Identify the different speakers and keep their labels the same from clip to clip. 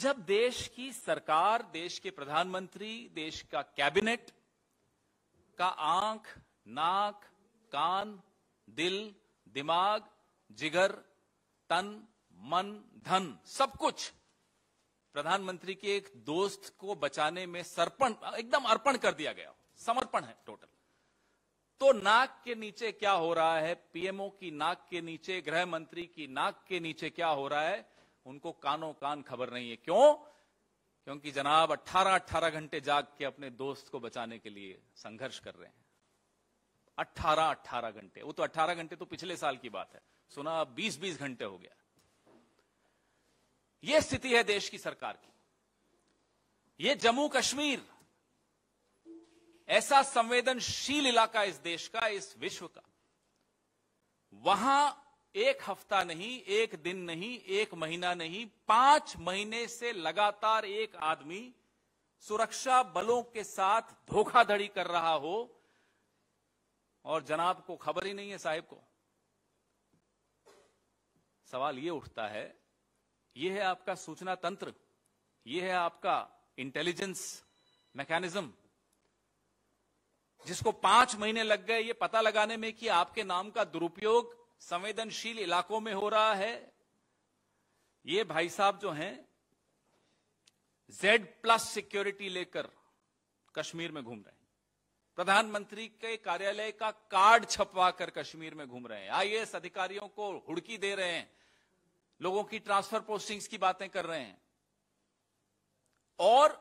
Speaker 1: जब देश की सरकार देश के प्रधानमंत्री देश का कैबिनेट का आंख नाक कान दिल दिमाग जिगर तन मन धन सब कुछ प्रधानमंत्री के एक दोस्त को बचाने में सर्पण एकदम अर्पण कर दिया गया समर्पण है टोटल तो नाक के नीचे क्या हो रहा है पीएमओ की नाक के नीचे गृह मंत्री की नाक के नीचे क्या हो रहा है उनको कानों कान खबर नहीं है क्यों क्योंकि जनाब 18-18 घंटे जाग के अपने दोस्त को बचाने के लिए संघर्ष कर रहे हैं 18-18 घंटे वो तो 18 घंटे तो पिछले साल की बात है सुना अब 20-20 घंटे हो गया यह स्थिति है देश की सरकार की यह जम्मू कश्मीर ऐसा संवेदनशील इलाका इस देश का इस विश्व का वहां एक हफ्ता नहीं एक दिन नहीं एक महीना नहीं पांच महीने से लगातार एक आदमी सुरक्षा बलों के साथ धोखाधड़ी कर रहा हो और जनाब को खबर ही नहीं है साहिब को सवाल यह उठता है यह है आपका सूचना तंत्र यह है आपका इंटेलिजेंस मैकेनिज्म जिसको पांच महीने लग गए ये पता लगाने में कि आपके नाम का दुरुपयोग संवेदनशील इलाकों में हो रहा है ये भाई साहब जो हैं जेड प्लस सिक्योरिटी लेकर कश्मीर में घूम रहे हैं प्रधानमंत्री के कार्यालय का कार्ड छपवा कर कश्मीर में घूम रहे हैं आईएएस अधिकारियों को हुड़की दे रहे हैं लोगों की ट्रांसफर पोस्टिंग्स की बातें कर रहे हैं और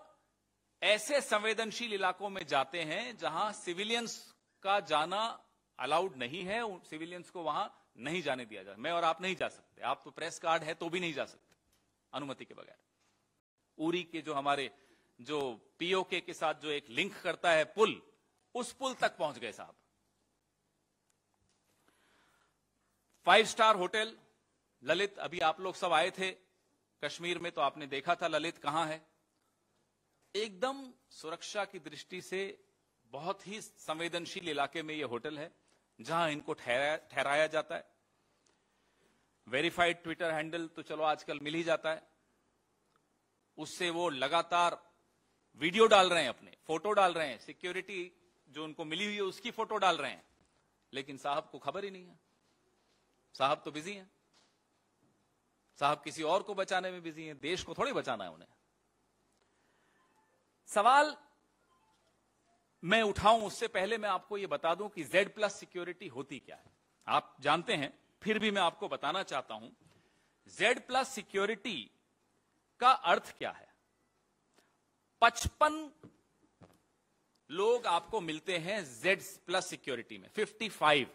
Speaker 1: ऐसे संवेदनशील इलाकों में जाते हैं जहां सिविलियंस का जाना अलाउड नहीं है सिविलियंस को वहां नहीं जाने दिया जा मैं और आप नहीं जा सकते आप तो प्रेस कार्ड है तो भी नहीं जा सकते अनुमति के बगैर उरी के जो हमारे जो पीओके के साथ जो एक लिंक करता है पुल उस पुल तक पहुंच गए साहब फाइव स्टार होटल ललित अभी आप लोग सब आए थे कश्मीर में तो आपने देखा था ललित कहां है एकदम सुरक्षा की दृष्टि से बहुत ही संवेदनशील इलाके में यह होटल है जहां इनको ठहराया ठहराया जाता है वेरीफाइड ट्विटर हैंडल तो चलो आजकल मिल ही जाता है उससे वो लगातार वीडियो डाल रहे हैं अपने फोटो डाल रहे हैं सिक्योरिटी जो उनको मिली हुई है उसकी फोटो डाल रहे हैं लेकिन साहब को खबर ही नहीं है साहब तो बिजी हैं साहब किसी और को बचाने में बिजी हैं देश को थोड़ी बचाना है उन्हें सवाल मैं उठाऊं उससे पहले मैं आपको यह बता दूं कि Z प्लस सिक्योरिटी होती क्या है आप जानते हैं फिर भी मैं आपको बताना चाहता हूं जेड प्लस सिक्योरिटी का अर्थ क्या है पचपन लोग आपको मिलते हैं जेड प्लस सिक्योरिटी में 55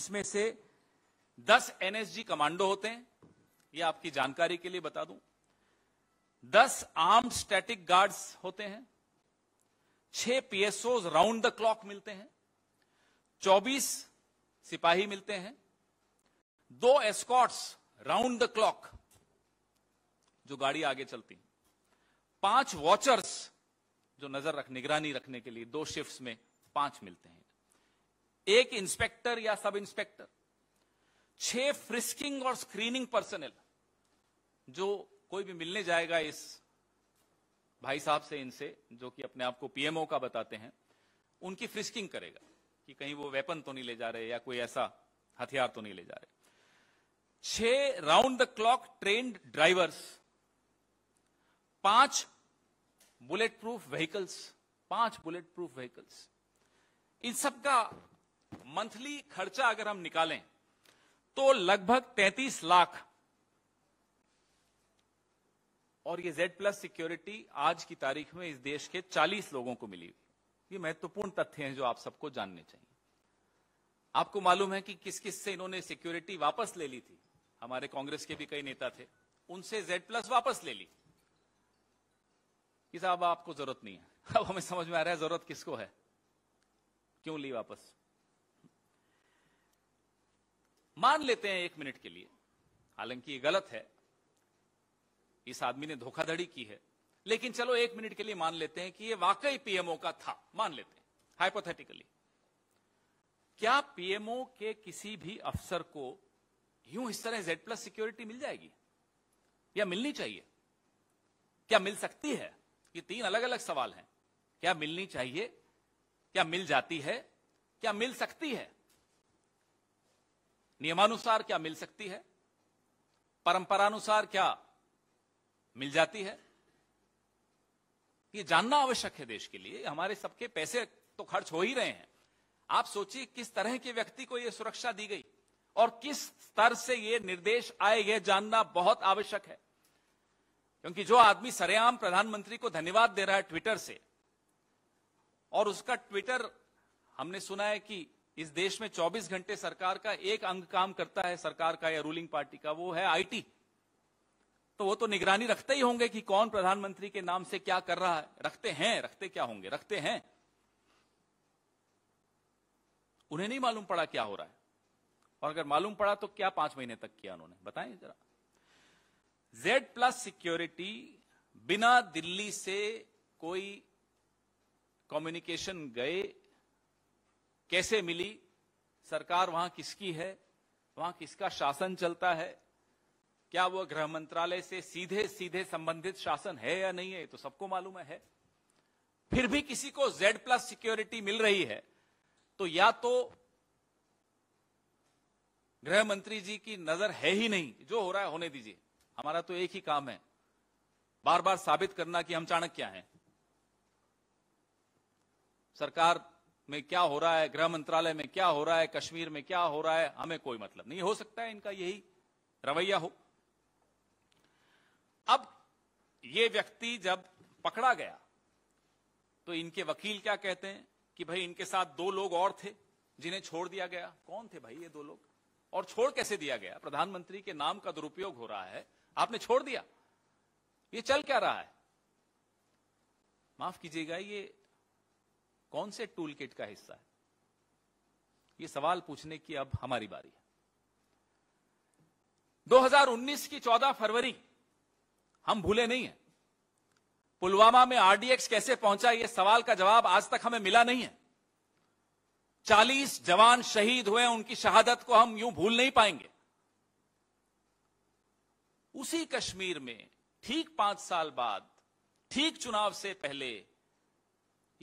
Speaker 1: इसमें से 10 एनएसजी कमांडो होते हैं ये आपकी जानकारी के लिए बता दूं 10 आर्म स्टैटिक गार्ड्स होते हैं 6 पीएसओ राउंड द क्लॉक मिलते हैं 24 सिपाही मिलते हैं दो एस्कॉट्स राउंड द क्लॉक जो गाड़ी आगे चलती पांच वॉचर्स जो नजर रख निगरानी रखने के लिए दो शिफ्ट्स में पांच मिलते हैं एक इंस्पेक्टर या सब इंस्पेक्टर छह फ्रिस्किंग और स्क्रीनिंग पर्सनल जो कोई भी मिलने जाएगा इस भाई साहब से इनसे जो कि अपने आप को पीएमओ का बताते हैं उनकी फ्रिस्किंग करेगा कि कहीं वो वेपन तो नहीं ले जा रहे या कोई ऐसा हथियार तो नहीं ले जा रहे छह round the clock trained drivers पांच बुलेट प्रूफ व्हीकल्स पांच बुलेट प्रूफ व्हीकल्स इन सबका मंथली खर्चा अगर हम निकालें तो लगभग 33 लाख और ये Z प्लस सिक्योरिटी आज की तारीख में इस देश के 40 लोगों को मिली हुई ये महत्वपूर्ण तथ्य हैं जो आप सबको जानने चाहिए आपको मालूम है कि किस किस से इन्होंने सिक्योरिटी वापस ले ली थी हमारे कांग्रेस के भी कई नेता थे उनसे जेड प्लस वापस ले ली कि साहब आपको जरूरत नहीं है अब हमें समझ में आ रहा है जरूरत किसको है क्यों ली वापस मान लेते हैं एक मिनट के लिए हालांकि ये गलत है इस आदमी ने धोखाधड़ी की है लेकिन चलो एक मिनट के लिए मान लेते हैं कि ये वाकई पीएमओ का था मान लेते हैं हाइपोथेटिकली क्या पीएमओ के किसी भी अफसर को यूं इस तरह जेड प्लस सिक्योरिटी मिल जाएगी या मिलनी चाहिए क्या मिल सकती है ये तीन अलग अलग सवाल हैं क्या मिलनी चाहिए क्या मिल जाती है क्या मिल सकती है नियमानुसार क्या मिल सकती है परंपरानुसार क्या मिल जाती है ये जानना आवश्यक है देश के लिए हमारे सबके पैसे तो खर्च हो ही रहे हैं आप सोचिए किस तरह के व्यक्ति को यह सुरक्षा दी गई और किस स्तर से ये निर्देश आए यह जानना बहुत आवश्यक है क्योंकि जो आदमी सरेआम प्रधानमंत्री को धन्यवाद दे रहा है ट्विटर से और उसका ट्विटर हमने सुना है कि इस देश में 24 घंटे सरकार का एक अंग काम करता है सरकार का या रूलिंग पार्टी का वो है आईटी तो वो तो निगरानी रखते ही होंगे कि कौन प्रधानमंत्री के नाम से क्या कर रहा है रखते हैं रखते क्या होंगे रखते हैं उन्हें नहीं मालूम पड़ा क्या हो रहा है और अगर मालूम पड़ा तो क्या पांच महीने तक किया उन्होंने बताएं जरा जेड प्लस सिक्योरिटी बिना दिल्ली से कोई कम्युनिकेशन गए कैसे मिली सरकार वहां किसकी है वहां किसका शासन चलता है क्या वह गृह मंत्रालय से सीधे सीधे संबंधित शासन है या नहीं है तो सबको मालूम है फिर भी किसी को Z प्लस सिक्योरिटी मिल रही है तो या तो गृह मंत्री जी की नजर है ही नहीं जो हो रहा है होने दीजिए हमारा तो एक ही काम है बार बार साबित करना कि हम चाणक्य हैं सरकार में क्या हो रहा है गृह मंत्रालय में क्या हो रहा है कश्मीर में क्या हो रहा है हमें कोई मतलब नहीं हो सकता है इनका यही रवैया हो अब ये व्यक्ति जब पकड़ा गया तो इनके वकील क्या कहते हैं कि भाई इनके साथ दो लोग और थे जिन्हें छोड़ दिया गया कौन थे भाई ये दो लोग और छोड़ कैसे दिया गया प्रधानमंत्री के नाम का दुरुपयोग हो रहा है आपने छोड़ दिया ये चल क्या रहा है माफ कीजिएगा ये कौन से टूल किट का हिस्सा है ये सवाल पूछने की अब हमारी बारी है 2019 की 14 फरवरी हम भूले नहीं है पुलवामा में आरडीएक्स कैसे पहुंचा यह सवाल का जवाब आज तक हमें मिला नहीं है चालीस जवान शहीद हुए उनकी शहादत को हम यूं भूल नहीं पाएंगे उसी कश्मीर में ठीक पांच साल बाद ठीक चुनाव से पहले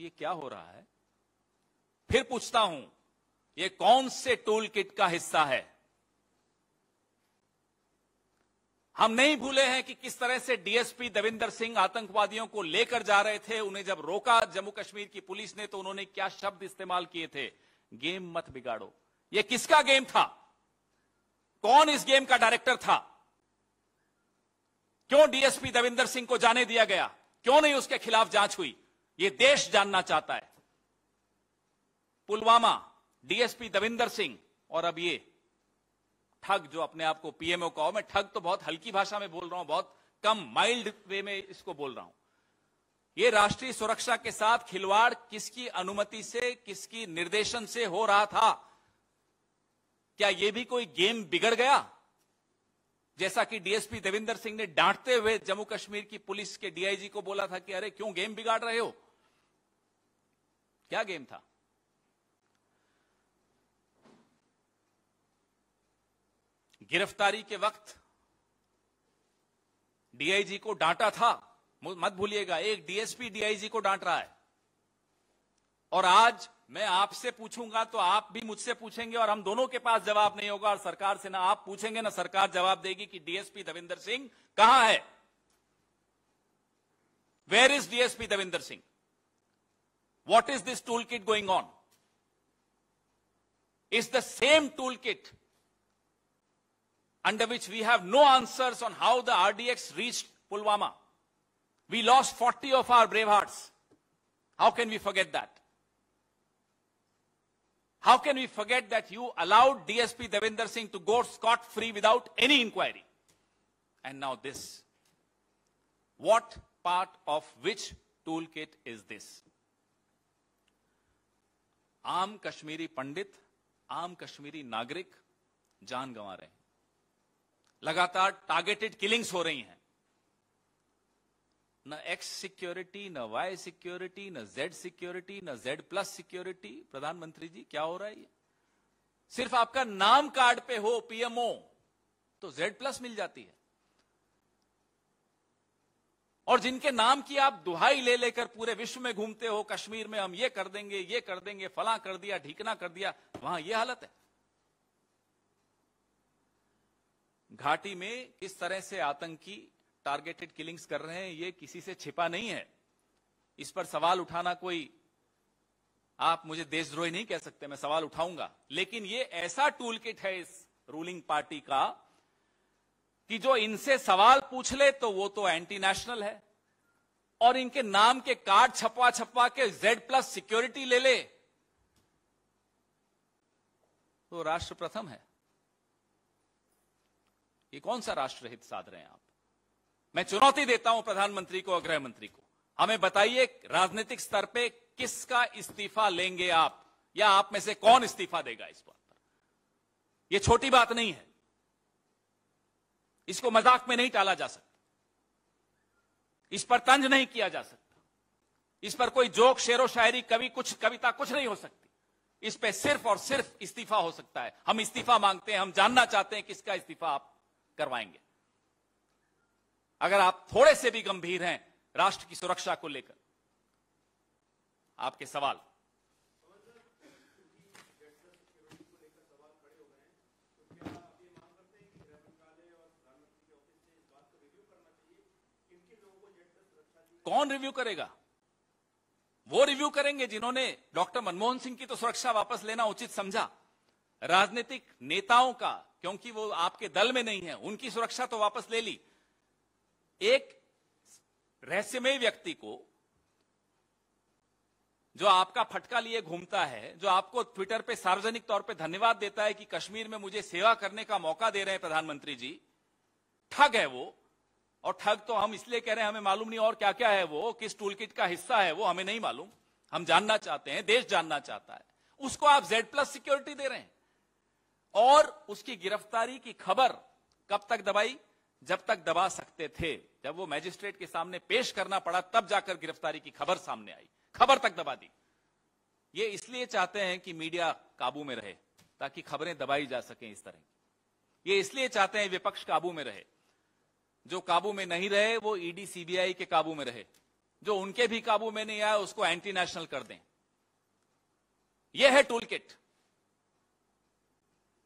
Speaker 1: ये क्या हो रहा है फिर पूछता हूं ये कौन से टूल किट का हिस्सा है हम नहीं भूले हैं कि किस तरह से डीएसपी देविंदर सिंह आतंकवादियों को लेकर जा रहे थे उन्हें जब रोका जम्मू कश्मीर की पुलिस ने तो उन्होंने क्या शब्द इस्तेमाल किए थे गेम मत बिगाड़ो ये किसका गेम था कौन इस गेम का डायरेक्टर था क्यों डीएसपी दविंदर सिंह को जाने दिया गया क्यों नहीं उसके खिलाफ जांच हुई ये देश जानना चाहता है पुलवामा डीएसपी दविंदर सिंह और अब ये ठग जो अपने आप को पीएमओ कहो मैं ठग तो बहुत हल्की भाषा में बोल रहा हूं बहुत कम माइल्ड वे में इसको बोल रहा हूं ये राष्ट्रीय सुरक्षा के साथ खिलवाड़ किसकी अनुमति से किसकी निर्देशन से हो रहा था क्या यह भी कोई गेम बिगड़ गया जैसा कि डीएसपी देविंदर सिंह ने डांटते हुए जम्मू कश्मीर की पुलिस के डीआईजी को बोला था कि अरे क्यों गेम बिगाड़ रहे हो क्या गेम था गिरफ्तारी के वक्त डीआईजी को डांटा था मत भूलिएगा एक डीएसपी डीआईजी को डांट रहा है और आज मैं आपसे पूछूंगा तो आप भी मुझसे पूछेंगे और हम दोनों के पास जवाब नहीं होगा और सरकार से ना आप पूछेंगे ना सरकार जवाब देगी कि डीएसपी दविंदर सिंह कहां है where is DSP Davinder Singh what is this tool kit going on is the same tool kit under which we have no answers on how the RDX reach Pulwama We lost 40 of our brave hearts. How can we forget that? How can we forget that you allowed DSP Devinder Singh to go scot-free without any inquiry? And now this. What part of which toolkit is this? Am Kashmiri Pandit, Am Kashmiri Nagrik, Jan गंवा रहे targeted killings targeted killings न X security न Y security न Z security न Z plus security प्रधानमंत्री जी क्या हो रहा है ये सिर्फ आपका नाम कार्ड पे हो पीएमओ तो जेड प्लस मिल जाती है और जिनके नाम की आप दुहाई ले लेकर पूरे विश्व में घूमते हो कश्मीर में हम ये कर देंगे ये कर देंगे फला कर दिया ढीकना कर दिया वहां ये हालत है घाटी में किस तरह से आतंकी टारगेटेड किलिंग्स कर रहे हैं ये किसी से छिपा नहीं है इस पर सवाल उठाना कोई आप मुझे देशद्रोही नहीं कह सकते मैं सवाल उठाऊंगा लेकिन ये ऐसा टूल किट है इस रूलिंग पार्टी का कि जो इनसे सवाल पूछ ले तो वो तो एंटी नेशनल है और इनके नाम के कार्ड छपवा छपवा के जेड प्लस सिक्योरिटी ले ले तो राष्ट्र प्रथम है ये कौन सा राष्ट्रहित साध रहे हैं आप मैं चुनौती देता हूं प्रधानमंत्री को और गृह मंत्री को हमें बताइए राजनीतिक स्तर पे किसका इस्तीफा लेंगे आप या आप में से कौन इस्तीफा देगा इस बात पर यह छोटी बात नहीं है इसको मजाक में नहीं टाला जा सकता इस पर तंज नहीं किया जा सकता इस पर कोई जोक शेरो शायरी कवि कुछ कविता कुछ नहीं हो सकती इस पर सिर्फ और सिर्फ इस्तीफा हो सकता है हम इस्तीफा मांगते हैं हम जानना चाहते हैं किसका इस्तीफा आप करवाएंगे अगर आप थोड़े से भी गंभीर हैं राष्ट्र की सुरक्षा को लेकर आपके सवाल कौन रिव्यू करेगा वो रिव्यू करेंगे जिन्होंने डॉक्टर मनमोहन सिंह की तो सुरक्षा वापस लेना उचित समझा राजनीतिक नेताओं का क्योंकि वो आपके दल में नहीं है उनकी सुरक्षा तो वापस ले ली एक रहस्यमय व्यक्ति को जो आपका फटका लिए घूमता है जो आपको ट्विटर पे सार्वजनिक तौर पे धन्यवाद देता है कि कश्मीर में मुझे सेवा करने का मौका दे रहे हैं प्रधानमंत्री जी ठग है वो और ठग तो हम इसलिए कह रहे हैं हमें मालूम नहीं और क्या क्या है वो किस टूल किट का हिस्सा है वो हमें नहीं मालूम हम जानना चाहते हैं देश जानना चाहता है उसको आप जेड प्लस सिक्योरिटी दे रहे हैं और उसकी गिरफ्तारी की खबर कब तक दबाई जब तक दबा सकते थे जब वो मैजिस्ट्रेट के सामने पेश करना पड़ा तब जाकर गिरफ्तारी की खबर सामने आई खबर तक दबा दी ये इसलिए चाहते हैं कि मीडिया काबू में रहे ताकि खबरें दबाई जा सके इस तरह ये इसलिए चाहते हैं विपक्ष काबू में रहे जो काबू में नहीं रहे वो ईडी सीबीआई के काबू में रहे जो उनके भी काबू में नहीं आया उसको एंटी नेशनल कर दें यह है टूल किट